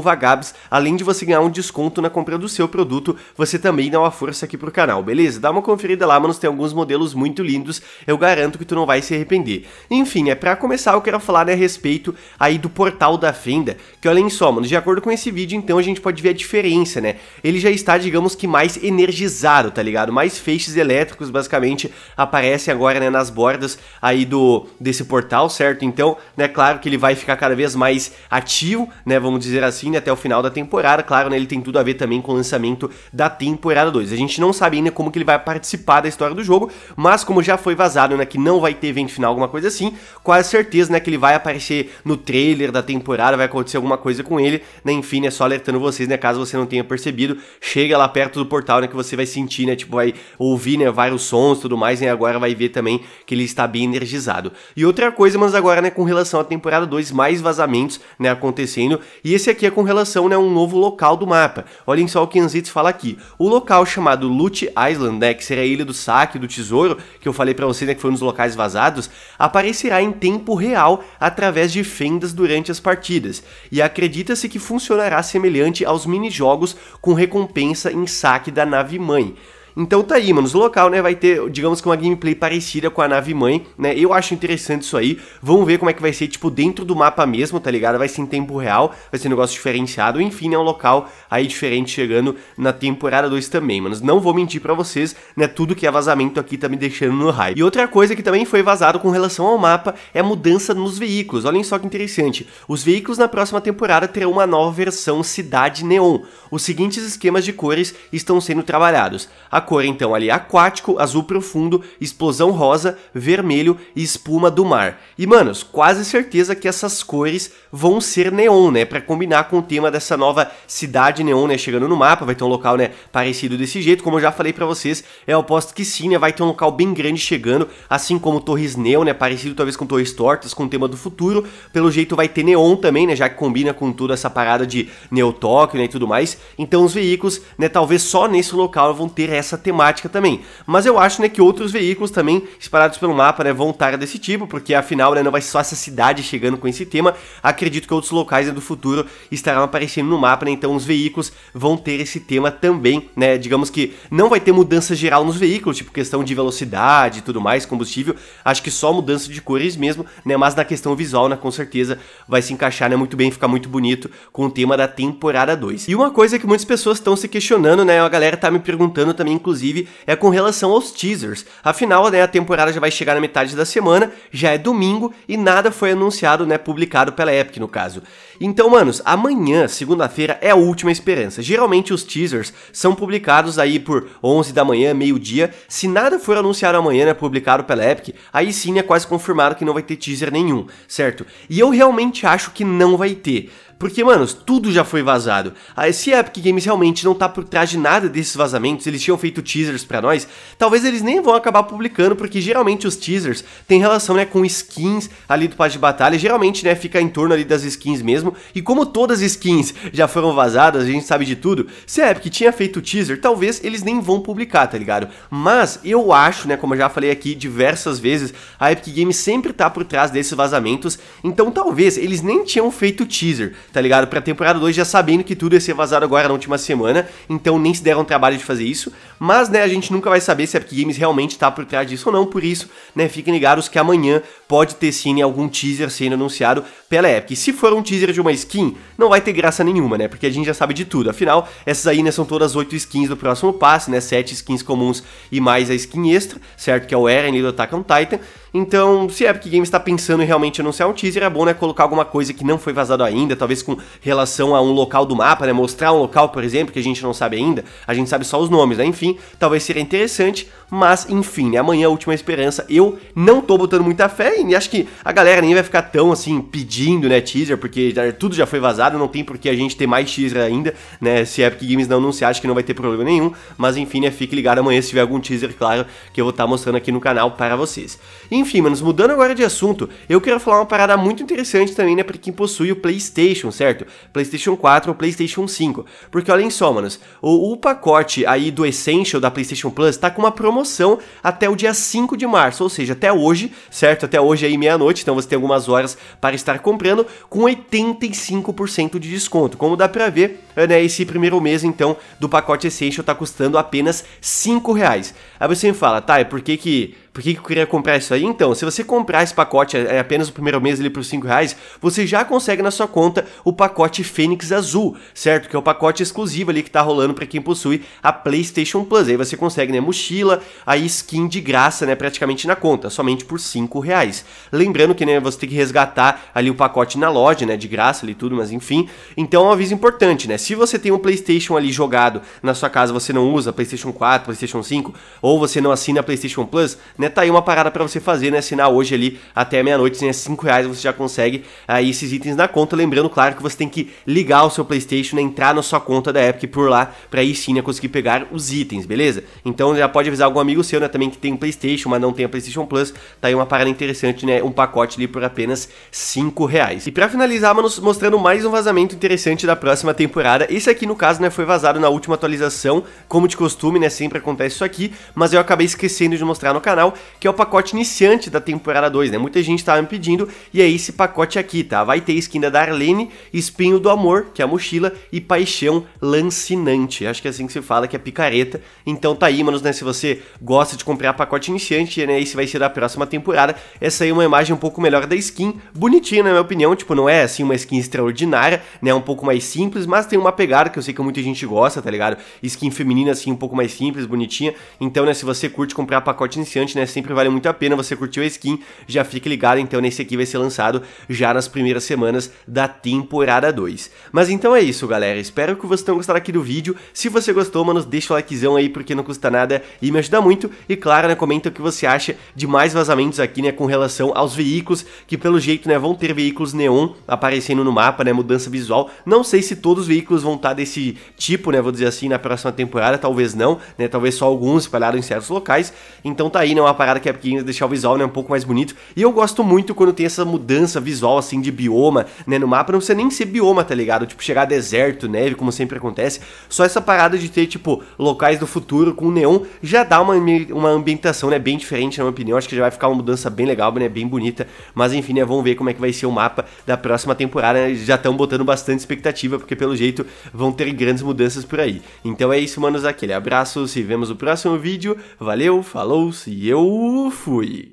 Vagabs, além de você ganhar um desconto na compra do seu produto, você também dá uma força aqui pro canal, beleza? Dá uma conferida lá, mano, tem alguns modelos muito lindos, eu garanto que tu não vai se arrepender. Enfim, é para começar eu quero falar né, a respeito aí do portal da venda, que olhem só, mano, de acordo com esse vídeo, então a gente pode ver a diferença, né? Ele já está, digamos que mais energizado, tá ligado? Mais feixes elétricos, basicamente, aparecem agora, né, nas bordas aí do desse portal, certo? Então, né, claro que ele vai ficar cada vez mais ativo, né, vamos dizer assim, até o final da temporada. Claro, né, ele tem tudo a ver também com o lançamento da temporada 2. A gente não sabe ainda como que ele vai participar da história do jogo, mas como já foi vazado, né, que não vai ter evento final, alguma coisa assim, quase certeza, né, que ele vai aparecer no trailer da temporada, vai acontecer alguma coisa com ele, né, enfim, é só alertando vocês, né, caso você não tenha percebido, chega lá perto do portal, né, que você vai sentir, né, tipo, vai ouvir, né, vários sons, tudo mais, né, agora vai ver também que ele está bem energizado. E outra coisa, mas agora, né, com relação à temporada 2, mais vazamentos, né, acontecendo, e esse aqui aqui é com relação né, a né, um novo local do mapa. Olhem só o que Anzitz fala aqui. O local chamado Loot Island, né, que seria a ilha do saque, do tesouro, que eu falei para vocês né, que foi um dos locais vazados, aparecerá em tempo real através de fendas durante as partidas, e acredita-se que funcionará semelhante aos mini jogos com recompensa em saque da nave-mãe. Então tá aí, mano. O local, né, vai ter, digamos que uma gameplay parecida com a nave mãe, né? Eu acho interessante isso aí. Vamos ver como é que vai ser, tipo, dentro do mapa mesmo, tá ligado? Vai ser em tempo real, vai ser um negócio diferenciado. Enfim, é né, um local aí diferente chegando na temporada 2 também, mano. Não vou mentir para vocês, né? Tudo que é vazamento aqui tá me deixando no hype. E outra coisa que também foi vazado com relação ao mapa é a mudança nos veículos. Olhem só que interessante. Os veículos na próxima temporada terão uma nova versão Cidade Neon. Os seguintes esquemas de cores estão sendo trabalhados. A cor então ali aquático, azul profundo, explosão rosa, vermelho e espuma do mar. E manos, quase certeza que essas cores vão ser neon, né, para combinar com o tema dessa nova cidade neon, né, chegando no mapa, vai ter um local, né, parecido desse jeito, como eu já falei para vocês, é oposto que sim, né, vai ter um local bem grande chegando, assim como torres neon, né, parecido talvez com torres tortas, com o tema do futuro, pelo jeito vai ter neon também, né, já que combina com toda essa parada de neotóquio, né, e tudo mais. Então os veículos, né, talvez só nesse local vão ter essa essa temática também. Mas eu acho né, que outros veículos também espalhados pelo mapa né, vão estar desse tipo, porque afinal né, não vai ser só essa cidade chegando com esse tema. Acredito que outros locais né, do futuro estarão aparecendo no mapa, né, então os veículos vão ter esse tema também. Né, digamos que não vai ter mudança geral nos veículos, tipo questão de velocidade e tudo mais, combustível. Acho que só mudança de cores mesmo, né, mas na questão visual, né, com certeza vai se encaixar né, muito bem, ficar muito bonito com o tema da temporada 2. E uma coisa que muitas pessoas estão se questionando, né? A galera tá me perguntando também inclusive, é com relação aos teasers. Afinal, né, a temporada já vai chegar na metade da semana, já é domingo e nada foi anunciado, né, publicado pela Epic no caso. Então, manos, amanhã, segunda-feira, é a última esperança. Geralmente os teasers são publicados aí por 11 da manhã, meio-dia. Se nada for anunciado amanhã, né, publicado pela Epic, aí sim é quase confirmado que não vai ter teaser nenhum, certo? E eu realmente acho que não vai ter. Porque, mano, tudo já foi vazado. Ah, se a Epic Games realmente não tá por trás de nada desses vazamentos, eles tinham feito teasers para nós, talvez eles nem vão acabar publicando, porque geralmente os teasers têm relação, né, com skins ali do passe de batalha, geralmente, né, fica em torno ali das skins mesmo, e como todas as skins já foram vazadas, a gente sabe de tudo, se a Epic tinha feito teaser, talvez eles nem vão publicar, tá ligado? Mas eu acho, né, como eu já falei aqui diversas vezes, a Epic Games sempre tá por trás desses vazamentos, então talvez eles nem tinham feito teaser, tá ligado? Pra temporada 2, já sabendo que tudo ia ser vazado agora na última semana, então nem se deram trabalho de fazer isso. Mas, né, a gente nunca vai saber se a Epic Games realmente tá por trás disso ou não, por isso, né, fiquem ligados que amanhã pode ter sim algum teaser sendo anunciado pela Epic. Se for um teaser de uma skin, não vai ter graça nenhuma, né, porque a gente já sabe de tudo. Afinal, essas aí, né, são todas 8 skins do próximo passe, né, 7 skins comuns e mais a skin extra, certo? Que é o Eren e do Attack on Titan. Então, se a Epic Games está pensando em realmente anunciar um teaser, é bom né, colocar alguma coisa que não foi vazado ainda, talvez com relação a um local do mapa, né, mostrar um local, por exemplo, que a gente não sabe ainda, a gente sabe só os nomes, né? Enfim, talvez seria interessante, mas enfim, né, amanhã é a última esperança. Eu não tô botando muita fé e acho que a galera nem vai ficar tão assim pedindo, né, teaser, porque já, tudo já foi vazado, não tem por que a gente ter mais teaser ainda, né? Se a Epic Games não anunciar, acho que não vai ter problema nenhum, mas enfim, né, fique ligado amanhã se tiver algum teaser, claro, que eu vou estar tá mostrando aqui no canal para vocês. E enfim, manos, mudando agora de assunto, eu quero falar uma parada muito interessante também, né, pra quem possui o Playstation, certo? Playstation 4 ou Playstation 5. Porque olhem só, manos, o, o pacote aí do Essential da Playstation Plus tá com uma promoção até o dia 5 de março, ou seja, até hoje, certo? Até hoje aí meia-noite, então você tem algumas horas para estar comprando, com 85% de desconto. Como dá pra ver, eh, né, esse primeiro mês, então, do pacote Essential tá custando apenas R$ reais. Aí você me fala, tá, é por que que por que, que eu queria comprar isso aí? Então, se você comprar esse pacote é, é apenas o primeiro mês ali por 5 reais, você já consegue na sua conta o pacote Fênix Azul, certo? Que é o pacote exclusivo ali que tá rolando para quem possui a PlayStation Plus. Aí você consegue, né, mochila, a skin de graça, né, praticamente na conta, somente por 5 reais. Lembrando que, né, você tem que resgatar ali o pacote na loja, né, de graça ali tudo, mas enfim. Então, é um aviso importante, né? Se você tem um PlayStation ali jogado na sua casa, você não usa PlayStation 4, PlayStation 5, ou você não assina a PlayStation Plus, né? Tá aí uma parada para você fazer, né? Assinar hoje ali até meia-noite, né? Assim, 5 reais você já consegue aí esses itens na conta. Lembrando, claro, que você tem que ligar o seu PlayStation, né? entrar na sua conta da Epic por lá, pra aí sim né? conseguir pegar os itens, beleza? Então já pode avisar algum amigo seu, né? Também que tem um PlayStation, mas não tem a PlayStation Plus. Tá aí uma parada interessante, né? Um pacote ali por apenas 5 reais. E pra finalizar, mano, mostrando mais um vazamento interessante da próxima temporada. Esse aqui, no caso, né? Foi vazado na última atualização, como de costume, né? Sempre acontece isso aqui, mas eu acabei esquecendo de mostrar no canal que é o pacote iniciante da temporada 2, né? Muita gente estava me pedindo, e é esse pacote aqui, tá? Vai ter skin da Darlene, Espinho do Amor, que é a mochila, e Paixão Lancinante. Acho que é assim que se fala, que é picareta. Então tá aí, manos, né? Se você gosta de comprar pacote iniciante, né? Esse vai ser da próxima temporada. Essa aí é uma imagem um pouco melhor da skin, bonitinha, na minha opinião. Tipo, não é assim uma skin extraordinária, né? É um pouco mais simples, mas tem uma pegada que eu sei que muita gente gosta, tá ligado? Skin feminina, assim, um pouco mais simples, bonitinha. Então, né, se você curte comprar pacote iniciante, né? né? Sempre vale muito a pena. Você curtiu a skin, já fique ligado, então nesse aqui vai ser lançado já nas primeiras semanas da temporada 2. Mas então é isso, galera. Espero que vocês tenham gostado aqui do vídeo. Se você gostou, mano, deixa o likezão aí, porque não custa nada e me ajuda muito. E claro, né, comenta o que você acha de mais vazamentos aqui, né, com relação aos veículos, que pelo jeito, né, vão ter veículos neon aparecendo no mapa, né, mudança visual. Não sei se todos os veículos vão estar desse tipo, né, vou dizer assim, na próxima temporada, talvez não, né, talvez só alguns espalhados em certos locais. Então tá aí, né, uma uma parada que é Epic deixar o visual né, um pouco mais bonito. E eu gosto muito quando tem essa mudança visual, assim, de bioma, né, no mapa. Não precisa nem ser bioma, tá ligado? Tipo, chegar deserto, neve, como sempre acontece. Só essa parada de ter, tipo, locais do futuro com neon já dá uma, uma ambientação, né, bem diferente, na minha opinião. Acho que já vai ficar uma mudança bem legal, né, bem bonita. Mas, enfim, né, vamos ver como é que vai ser o mapa da próxima temporada. Né? Já estão botando bastante expectativa, porque pelo jeito vão ter grandes mudanças por aí. Então é isso, manos. Aquele abraço, se vemos no próximo vídeo. Valeu, falou, se eu eu fui.